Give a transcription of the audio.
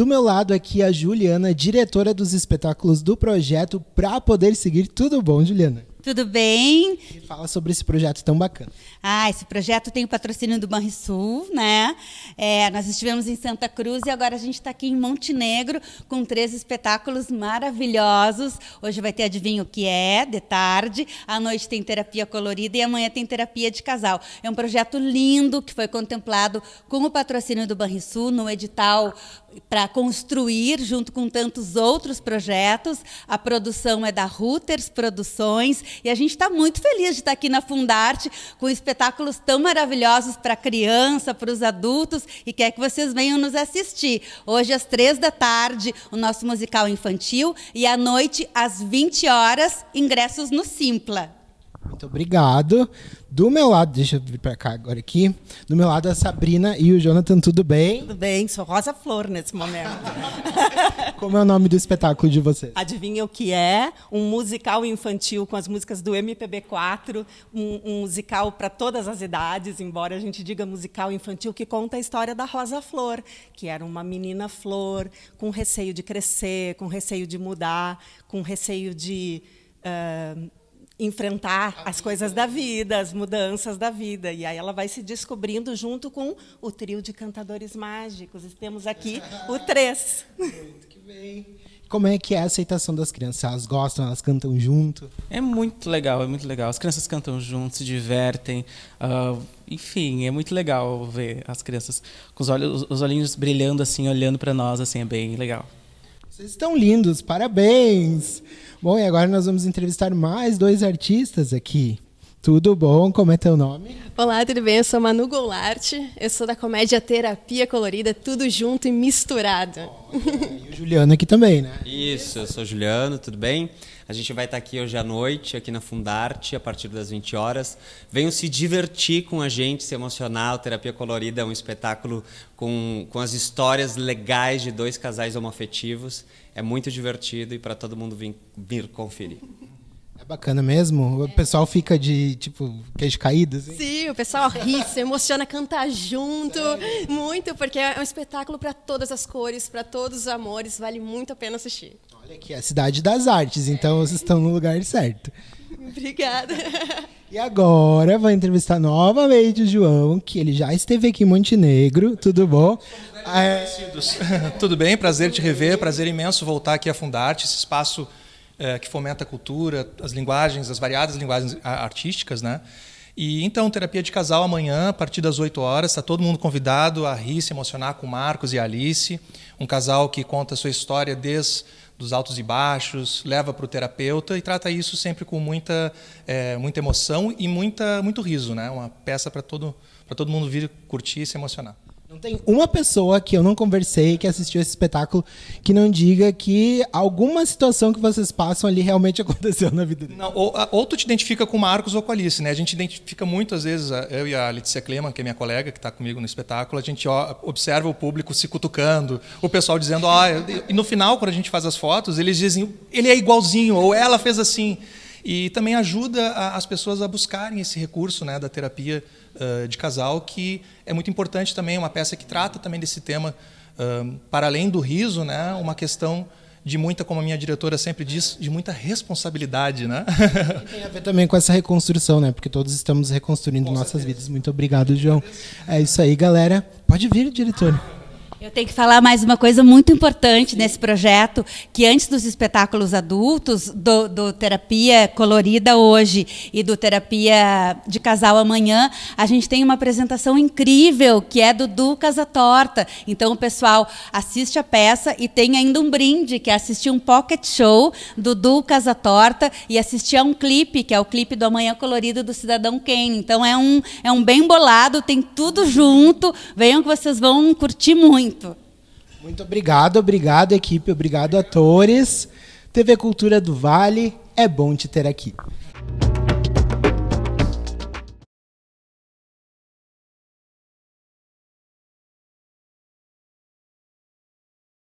Do meu lado aqui a Juliana, diretora dos espetáculos do projeto para Poder Seguir. Tudo bom, Juliana? Tudo bem? E fala sobre esse projeto tão bacana. Ah, esse projeto tem o patrocínio do Banrisul, né? É, nós estivemos em Santa Cruz e agora a gente está aqui em Montenegro com três espetáculos maravilhosos. Hoje vai ter Adivinha o que é, de tarde. À noite tem terapia colorida e amanhã tem terapia de casal. É um projeto lindo que foi contemplado com o patrocínio do Banrisul no edital para construir, junto com tantos outros projetos. A produção é da Reuters Produções e a gente está muito feliz de estar tá aqui na Fundarte com espetáculos tão maravilhosos para criança, para os adultos e quer que vocês venham nos assistir. Hoje às três da tarde o nosso musical infantil e à noite às 20 horas ingressos no Simpla. Muito obrigado. Do meu lado, deixa eu vir para cá agora aqui. Do meu lado, a Sabrina e o Jonathan, tudo bem? Tudo bem, sou Rosa Flor nesse momento. Como é o nome do espetáculo de vocês? Adivinha o que é? Um musical infantil com as músicas do MPB4, um, um musical para todas as idades, embora a gente diga musical infantil, que conta a história da Rosa Flor, que era uma menina flor com receio de crescer, com receio de mudar, com receio de. Uh, enfrentar as coisas da vida, as mudanças da vida. E aí ela vai se descobrindo junto com o trio de cantadores mágicos. E temos aqui o três. Muito que bem. Como é que é a aceitação das crianças? Elas gostam, elas cantam junto? É muito legal, é muito legal. As crianças cantam junto, se divertem. Uh, enfim, é muito legal ver as crianças com os, olhos, os olhinhos brilhando assim, olhando para nós, assim, é bem legal. Vocês estão lindos, parabéns! Bom, e agora nós vamos entrevistar mais dois artistas aqui. Tudo bom? Como é teu nome? Olá, tudo bem? Eu sou Manu Goulart, eu sou da comédia Terapia Colorida, tudo junto e misturado. e o Juliano aqui também, né? Isso, eu sou Juliano, tudo bem? A gente vai estar aqui hoje à noite, aqui na Fundarte, a partir das 20 horas. Venham se divertir com a gente, se emocionar. Terapia Colorida é um espetáculo com, com as histórias legais de dois casais homoafetivos. É muito divertido e para todo mundo vir, vir conferir. É bacana mesmo? O é. pessoal fica de, tipo, queijo caído? Assim? Sim, o pessoal ri, se emociona, cantar junto. Sério? Muito, porque é um espetáculo para todas as cores, para todos os amores. Vale muito a pena assistir. Olha aqui, é a cidade das artes, então é. vocês estão no lugar certo. Obrigada. E agora vai entrevistar novamente o João, que ele já esteve aqui em Montenegro. Tudo bom? É... Tudo bem, prazer te rever, prazer imenso voltar aqui a Fundarte, esse espaço é, que fomenta a cultura, as linguagens, as variadas linguagens artísticas, né? E então, terapia de casal amanhã, a partir das 8 horas, está todo mundo convidado a rir, se emocionar com Marcos e Alice, um casal que conta a sua história desde dos altos e baixos, leva para o terapeuta e trata isso sempre com muita, é, muita emoção e muita, muito riso, né? Uma peça para todo, todo mundo vir curtir e se emocionar. Não tem uma pessoa que eu não conversei, que assistiu esse espetáculo, que não diga que alguma situação que vocês passam ali realmente aconteceu na vida dele. Não, ou, ou tu te identifica com o Marcos ou com a Alice, né? A gente identifica muitas vezes, eu e a Letícia Kleman, que é minha colega, que está comigo no espetáculo, a gente ó, observa o público se cutucando, o pessoal dizendo, ó, oh, e no final, quando a gente faz as fotos, eles dizem, ele é igualzinho, ou ela fez assim. E também ajuda a, as pessoas a buscarem esse recurso né, da terapia uh, de casal, que é muito importante também, uma peça que trata também desse tema, uh, para além do riso, né, uma questão de muita, como a minha diretora sempre diz, de muita responsabilidade, né? E tem a ver também com essa reconstrução, né? Porque todos estamos reconstruindo com nossas certeza. vidas. Muito obrigado, João. É isso aí, galera. Pode vir, diretor. Eu tenho que falar mais uma coisa muito importante nesse projeto, que antes dos espetáculos adultos, do, do Terapia Colorida hoje e do Terapia de Casal amanhã, a gente tem uma apresentação incrível, que é do Du Casa Torta. Então, o pessoal assiste a peça e tem ainda um brinde, que é assistir um pocket show do Du Casa Torta e assistir a um clipe, que é o clipe do Amanhã Colorido do Cidadão Kane. Então, é um, é um bem bolado, tem tudo junto. Venham que vocês vão curtir muito muito. Muito obrigado, obrigado equipe, obrigado atores. TV Cultura do Vale, é bom te ter aqui.